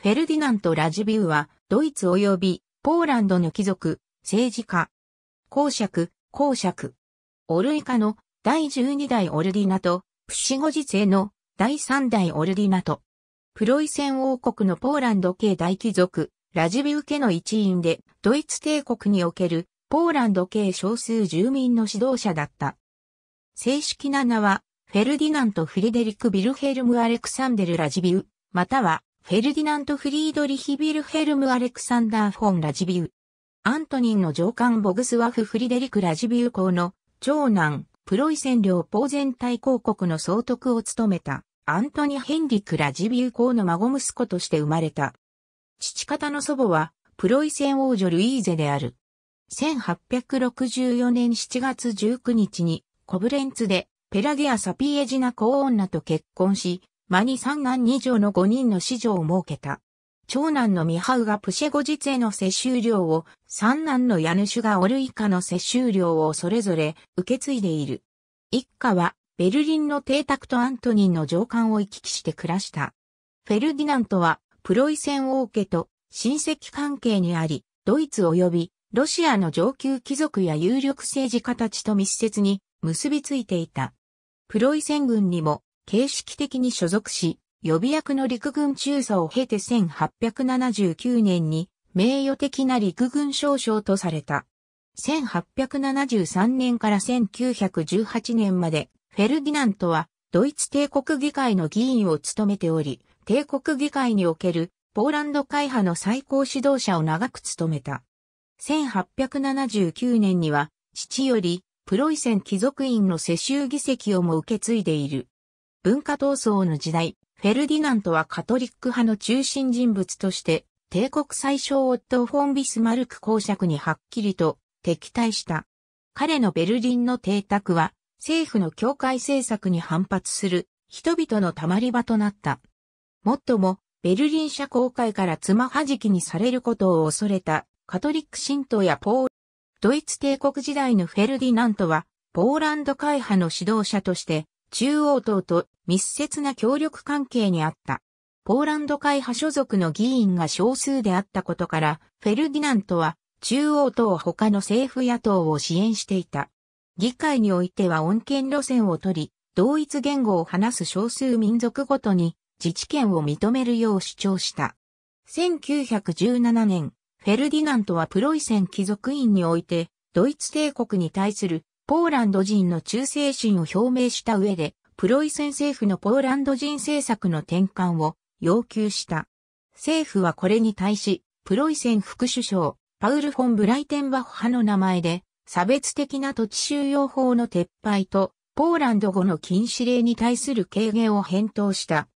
フェルディナント・ラジビウは、ドイツ及びポーランドの貴族、政治家、公爵、公爵、オルイカの第12代オルディナと、プシゴジツの第3代オルディナと、プロイセン王国のポーランド系大貴族、ラジビウ家の一員で、ドイツ帝国におけるポーランド系少数住民の指導者だった。正式な名は、フェルディナント・フリデリック・ビルヘルム・アレクサンデル・ラジビウ、または、フェルディナント・フリードリヒ・ビルヘルム・アレクサンダー・フォン・ラジビュー。アントニンの上官ボグスワフ・フリデリク・ラジビュー公の長男、プロイセン領ポーゼン大公国の総督を務めた、アントニ・ヘンリク・ラジビュー公の孫息子として生まれた。父方の祖母は、プロイセン王女ルイーゼである。1864年7月19日に、コブレンツで、ペラゲア・サピエジナ公女と結婚し、間に三男二女の五人の子女を設けた。長男のミハウがプシェゴジツへの接収量を、三男の家主がオルイカの接収量をそれぞれ受け継いでいる。一家は、ベルリンの邸宅とアントニンの上官を行き来して暮らした。フェルディナントは、プロイセン王家と親戚関係にあり、ドイツ及びロシアの上級貴族や有力政治家たちと密接に結びついていた。プロイセン軍にも形式的に所属し、予備役の陸軍中佐を経て1879年に名誉的な陸軍少将とされた。1873年から1918年まで、フェルディナントはドイツ帝国議会の議員を務めており、帝国議会におけるポーランド会派の最高指導者を長く務めた。1879年には、父よりプロイセン貴族院の世襲議席をも受け継いでいる。文化闘争の時代、フェルディナントはカトリック派の中心人物として、帝国最小オットフォン・ビスマルク公爵にはっきりと敵対した。彼のベルリンの邸宅は、政府の境界政策に反発する人々のたまり場となった。もっとも、ベルリン社交界から妻弾はじきにされることを恐れたカトリック神道やポール、ドイツ帝国時代のフェルディナントは、ポーランド会派の指導者として、中央党と密接な協力関係にあった。ポーランド会派所属の議員が少数であったことから、フェルディナントは中央党他の政府野党を支援していた。議会においては恩恵路線を取り、同一言語を話す少数民族ごとに自治権を認めるよう主張した。1917年、フェルディナントはプロイセン貴族院において、ドイツ帝国に対するポーランド人の忠誠心を表明した上で、プロイセン政府のポーランド人政策の転換を要求した。政府はこれに対し、プロイセン副首相、パウル・フォン・ブライテンバッハの名前で、差別的な土地収容法の撤廃と、ポーランド語の禁止令に対する軽減を返答した。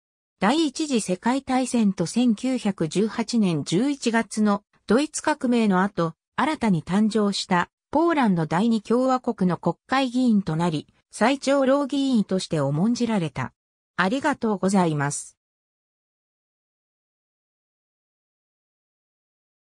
第一次世界大戦と1918年11月のドイツ革命の後、新たに誕生したポーランド第二共和国の国会議員となり、最長老議員として重んじられた。ありがとうございます。